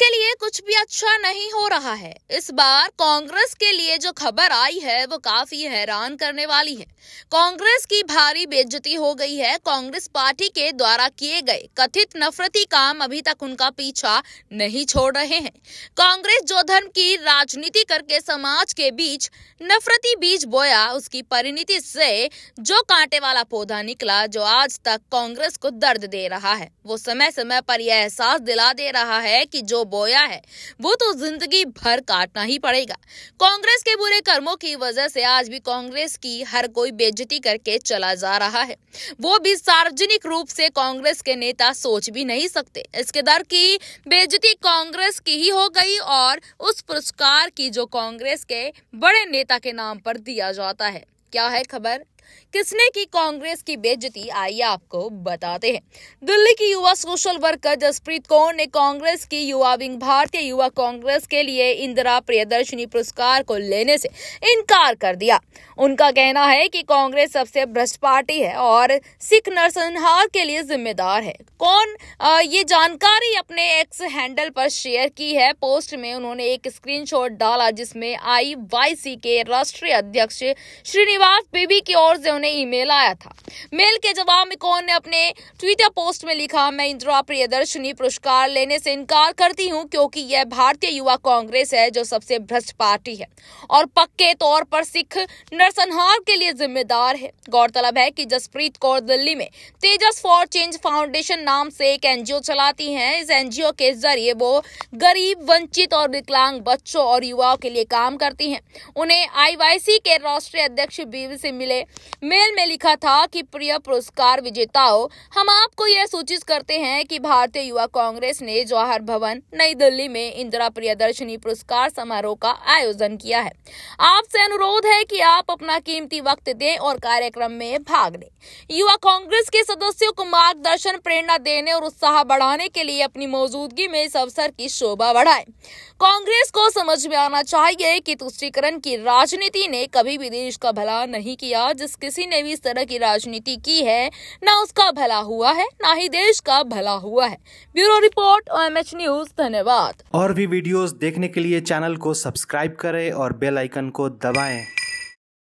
के लिए कुछ भी अच्छा नहीं हो रहा है इस बार कांग्रेस के लिए जो खबर आई है वो काफी हैरान करने वाली है कांग्रेस की भारी बेज्जती हो गई है कांग्रेस पार्टी के द्वारा किए गए कथित नफरती काम अभी तक उनका पीछा नहीं छोड़ रहे हैं कांग्रेस जो धर्म की राजनीति करके समाज के बीच नफरती बीज बोया उसकी परिणति से जो कांटे वाला पौधा निकला जो आज तक कांग्रेस को दर्द दे रहा है वो समय समय पर यह एहसास दिला दे रहा है कि जो बोया है वो तो जिंदगी भर काटना ही पड़ेगा कांग्रेस के बुरे कर्मों की वजह से आज भी कांग्रेस की हर कोई बेजती करके चला जा रहा है वो भी सार्वजनिक रूप से कांग्रेस के नेता सोच भी नहीं सकते इसके दर की बेजती कांग्रेस की ही हो गई और उस पुरस्कार की जो कांग्रेस के बड़े नेता के नाम पर दिया जाता है क्या है खबर किसने की कांग्रेस की बेजती आई आपको बताते हैं दिल्ली की युवा सोशल वर्कर जसप्रीत कौर ने कांग्रेस की युवा विंग भारतीय युवा कांग्रेस के लिए इंदिरा प्रियदर्शनी पुरस्कार को लेने से इनकार कर दिया उनका कहना है कि कांग्रेस सबसे भ्रष्ट पार्टी है और सिख नरसंहार के लिए जिम्मेदार है कौन आ, ये जानकारी अपने एक्स हैंडल पर शेयर की है पोस्ट में उन्होंने एक स्क्रीन डाला जिसमे आई वाई सी के राष्ट्रीय अध्यक्ष श्रीनिवास बेबी की ओर से उन्हें ईमेल आया था मेल के जवाब में कौन ने अपने ट्विटर पोस्ट में लिखा मैं इंदिरा प्रियदर्शनी पुरस्कार लेने से इनकार करती हूँ क्योंकि यह भारतीय युवा कांग्रेस है जो सबसे भ्रष्ट पार्टी है और पक्के तौर पर सिख नरसंहार के लिए जिम्मेदार है गौरतलब है कि जसप्रीत कौर दिल्ली में तेजस फॉर चेंज फाउंडेशन नाम से एक एनजीओ चलाती है इस एनजीओ के जरिए वो गरीब वंचित और विकलांग बच्चों और युवाओं के लिए काम करती है उन्हें आईवाईसी के राष्ट्रीय अध्यक्ष बीवी से मिले मेल में लिखा था कि प्रिय पुरस्कार विजेताओं हम आपको यह सूचित करते हैं कि भारतीय युवा कांग्रेस ने जवाहर भवन नई दिल्ली में इंदिरा प्रियदर्शनी पुरस्कार समारोह का आयोजन किया है आपसे अनुरोध है कि आप अपना कीमती वक्त दें और कार्यक्रम में भाग लें युवा कांग्रेस के सदस्यों को मार्गदर्शन प्रेरणा देने और उत्साह बढ़ाने के लिए अपनी मौजूदगी में इस अवसर की शोभा बढ़ाए कांग्रेस को समझ में आना चाहिए कि तुष्टिकरण की राजनीति ने कभी भी देश का भला नहीं किया जिस किसी ने भी इस तरह की राजनीति की है ना उसका भला हुआ है ना ही देश का भला हुआ है ब्यूरो रिपोर्ट ओ न्यूज धन्यवाद और भी वीडियोस देखने के लिए चैनल को सब्सक्राइब करें और बेल आइकन को दबाएं